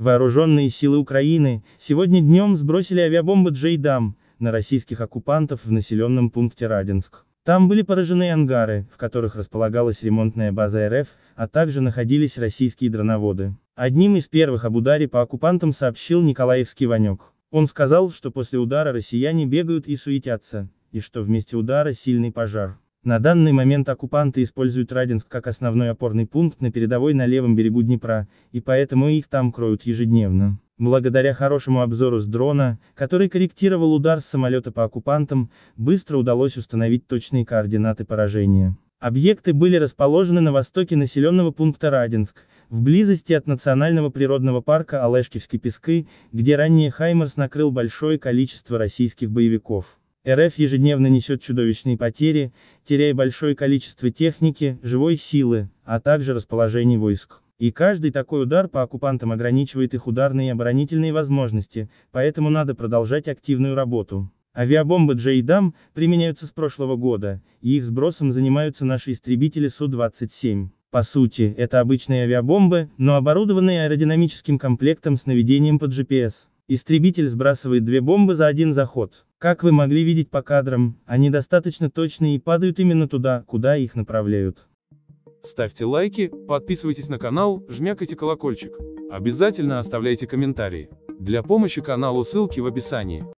Вооруженные силы Украины сегодня днем сбросили авиабомбы Джейдам на российских оккупантов в населенном пункте Радинск. Там были поражены ангары, в которых располагалась ремонтная база РФ, а также находились российские дроноводы. Одним из первых об ударе по оккупантам сообщил Николаевский Ванек. Он сказал, что после удара россияне бегают и суетятся, и что вместе удара сильный пожар. На данный момент оккупанты используют Радинск как основной опорный пункт на передовой на левом берегу Днепра, и поэтому их там кроют ежедневно. Благодаря хорошему обзору с дрона, который корректировал удар с самолета по оккупантам, быстро удалось установить точные координаты поражения. Объекты были расположены на востоке населенного пункта Радинск, в близости от национального природного парка Алешкивский пески, где ранее Хаймерс накрыл большое количество российских боевиков. РФ ежедневно несет чудовищные потери, теряя большое количество техники, живой силы, а также расположений войск. И каждый такой удар по оккупантам ограничивает их ударные и оборонительные возможности, поэтому надо продолжать активную работу. Авиабомбы Джейдам применяются с прошлого года, и их сбросом занимаются наши истребители Су-27. По сути, это обычные авиабомбы, но оборудованные аэродинамическим комплектом с наведением под GPS. Истребитель сбрасывает две бомбы за один заход. Как вы могли видеть по кадрам, они достаточно точные и падают именно туда, куда их направляют. Ставьте лайки, подписывайтесь на канал, жмякайте колокольчик. Обязательно оставляйте комментарии. Для помощи каналу ссылки в описании.